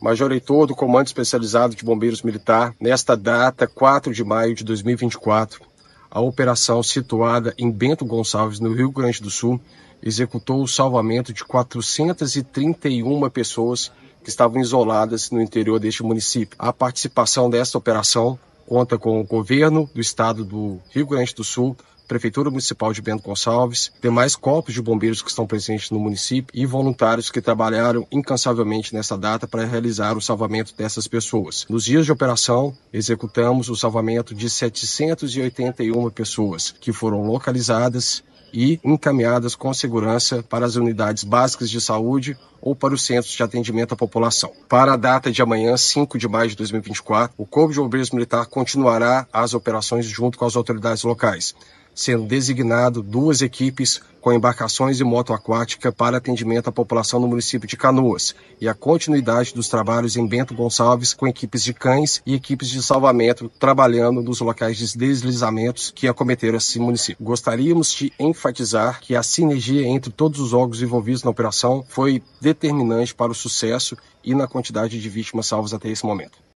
major-heitor do Comando Especializado de Bombeiros Militar, nesta data, 4 de maio de 2024, a operação situada em Bento Gonçalves, no Rio Grande do Sul, executou o salvamento de 431 pessoas que estavam isoladas no interior deste município. A participação desta operação conta com o governo do estado do Rio Grande do Sul, Prefeitura Municipal de Bento Gonçalves, demais corpos de bombeiros que estão presentes no município e voluntários que trabalharam incansavelmente nessa data para realizar o salvamento dessas pessoas. Nos dias de operação, executamos o salvamento de 781 pessoas que foram localizadas e encaminhadas com segurança para as unidades básicas de saúde ou para os centros de atendimento à população. Para a data de amanhã, 5 de maio de 2024, o Corpo de Bombeiros Militar continuará as operações junto com as autoridades locais sendo designado duas equipes com embarcações e moto aquática para atendimento à população no município de Canoas e a continuidade dos trabalhos em Bento Gonçalves com equipes de cães e equipes de salvamento trabalhando nos locais de deslizamentos que acometeram esse município. Gostaríamos de enfatizar que a sinergia entre todos os órgãos envolvidos na operação foi determinante para o sucesso e na quantidade de vítimas salvas até esse momento.